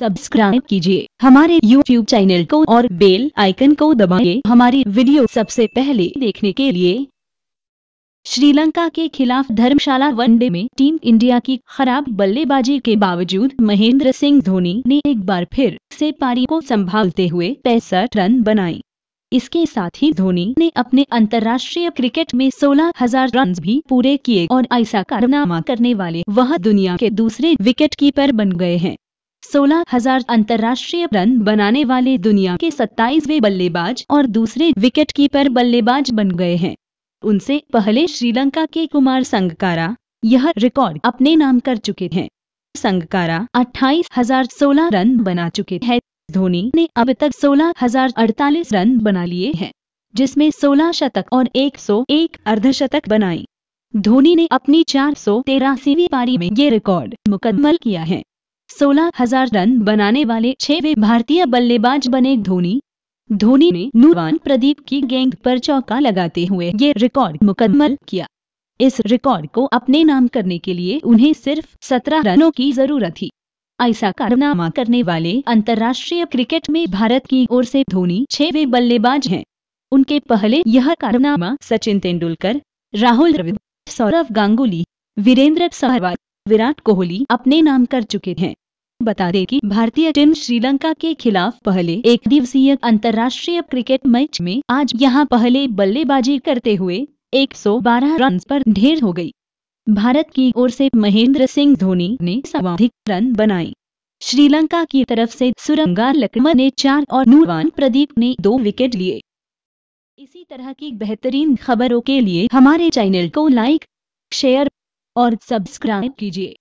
subscribe कीजिए हमारे YouTube channel को और बेल आइकन को दबाइए हमारी वीडियो सबसे पहले देखने के लिए श्रीलंका के खिलाफ धर्मशाला वनडे में टीम इंडिया की खराब बल्लेबाजी के बावजूद महेंद्र सिंह धोनी ने एक बार फिर से पारी को संभालते हुए पैंसठ रन बनाए इसके साथ ही धोनी ने अपने अंतर्राष्ट्रीय क्रिकेट में सोलह हजार रन भी पूरे किए और ऐसा कारनामा करने वाले वह दुनिया के दूसरे विकेटकीपर बन गए हैं सोलह हजार अंतर्राष्ट्रीय रन बनाने वाले दुनिया के सत्ताईसवे बल्लेबाज और दूसरे विकेटकीपर बल्लेबाज बन गए हैं उनसे पहले श्रीलंका के कुमार संगकारा यह रिकॉर्ड अपने नाम कर चुके हैं संगकारा अट्ठाईस हजार सोलह रन बना चुके हैं धोनी ने अब तक सोलह हजार अड़तालीस रन बना लिए हैं जिसमें सोलह शतक और एक सौ अर्ध अर्धशतक बनाई धोनी ने अपनी चार सौ तेरासीवी पारी में ये रिकॉर्ड मुकम्मल किया है सोलह हजार रन बनाने वाले छह भारतीय बल्लेबाज बने धोनी धोनी ने नूरवान प्रदीप की गेंद पर चौका लगाते हुए ये रिकॉर्ड मुकम्मल किया इस रिकॉर्ड को अपने नाम करने के लिए उन्हें सिर्फ सत्रह रनों की जरूरत थी ऐसा कारनामा करने वाले अंतर्राष्ट्रीय क्रिकेट में भारत की ओर से धोनी छह बल्लेबाज हैं उनके पहले यह कारनामा सचिन तेंदुलकर राहुल द्रविड़ सौरव गांगुली वीरेंद्र सहरवाल विराट कोहली अपने नाम कर चुके हैं बता दें कि भारतीय टीम श्रीलंका के खिलाफ पहले एक दिवसीय अंतर्राष्ट्रीय क्रिकेट मैच में आज यहां पहले बल्लेबाजी करते हुए 112 रन पर ढेर हो गई भारत की ओर से महेंद्र सिंह धोनी ने सर्वाधिक रन बनाए श्रीलंका की तरफ से सुरंगा लकमा ने चार और नूरवान प्रदीप ने दो विकेट लिए इसी तरह की बेहतरीन खबरों के लिए हमारे चैनल को लाइक शेयर और सब्सक्राइब कीजिए